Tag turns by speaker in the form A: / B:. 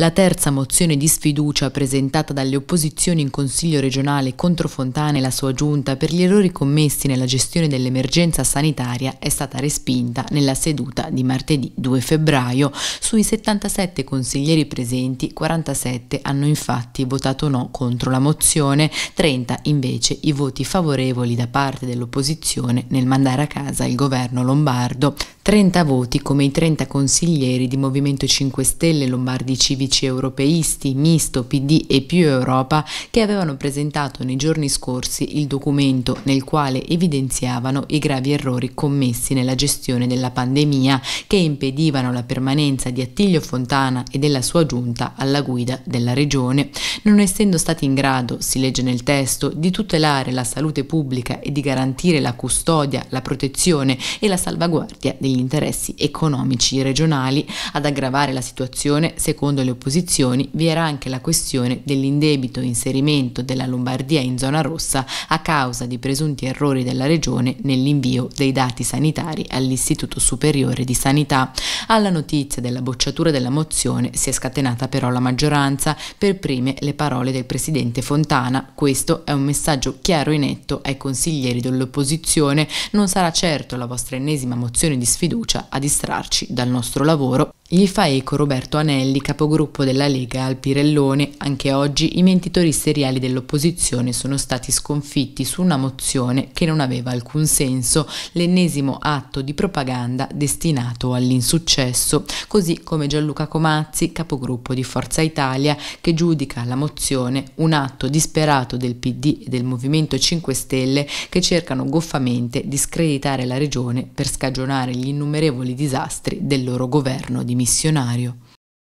A: La terza mozione di sfiducia presentata dalle opposizioni in Consiglio regionale contro Fontana e la sua giunta per gli errori commessi nella gestione dell'emergenza sanitaria è stata respinta nella seduta di martedì 2 febbraio. Sui 77 consiglieri presenti, 47 hanno infatti votato no contro la mozione, 30 invece i voti favorevoli da parte dell'opposizione nel mandare a casa il governo lombardo. 30 voti come i 30 consiglieri di Movimento 5 Stelle, Lombardi Civici Europeisti, Misto, PD e più Europa che avevano presentato nei giorni scorsi il documento nel quale evidenziavano i gravi errori commessi nella gestione della pandemia che impedivano la permanenza di Attilio Fontana e della sua giunta alla guida della regione, non essendo stati in grado, si legge nel testo, di tutelare la salute pubblica e di garantire la custodia, la protezione e la salvaguardia degli degli interessi economici regionali. Ad aggravare la situazione, secondo le opposizioni, vi era anche la questione dell'indebito inserimento della Lombardia in zona rossa a causa di presunti errori della regione nell'invio dei dati sanitari all'Istituto Superiore di Sanità. Alla notizia della bocciatura della mozione si è scatenata però la maggioranza, per prime le parole del presidente Fontana. Questo è un messaggio chiaro e netto ai consiglieri dell'opposizione. Non sarà certo la vostra ennesima mozione di sfida fiducia a distrarci dal nostro lavoro gli fa eco Roberto Anelli, capogruppo della Lega al Pirellone. Anche oggi i mentitori seriali dell'opposizione sono stati sconfitti su una mozione che non aveva alcun senso, l'ennesimo atto di propaganda destinato all'insuccesso, così come Gianluca Comazzi, capogruppo di Forza Italia, che giudica la mozione un atto disperato del PD e del Movimento 5 Stelle che cercano goffamente di screditare la regione per scagionare gli innumerevoli disastri del loro governo di missionario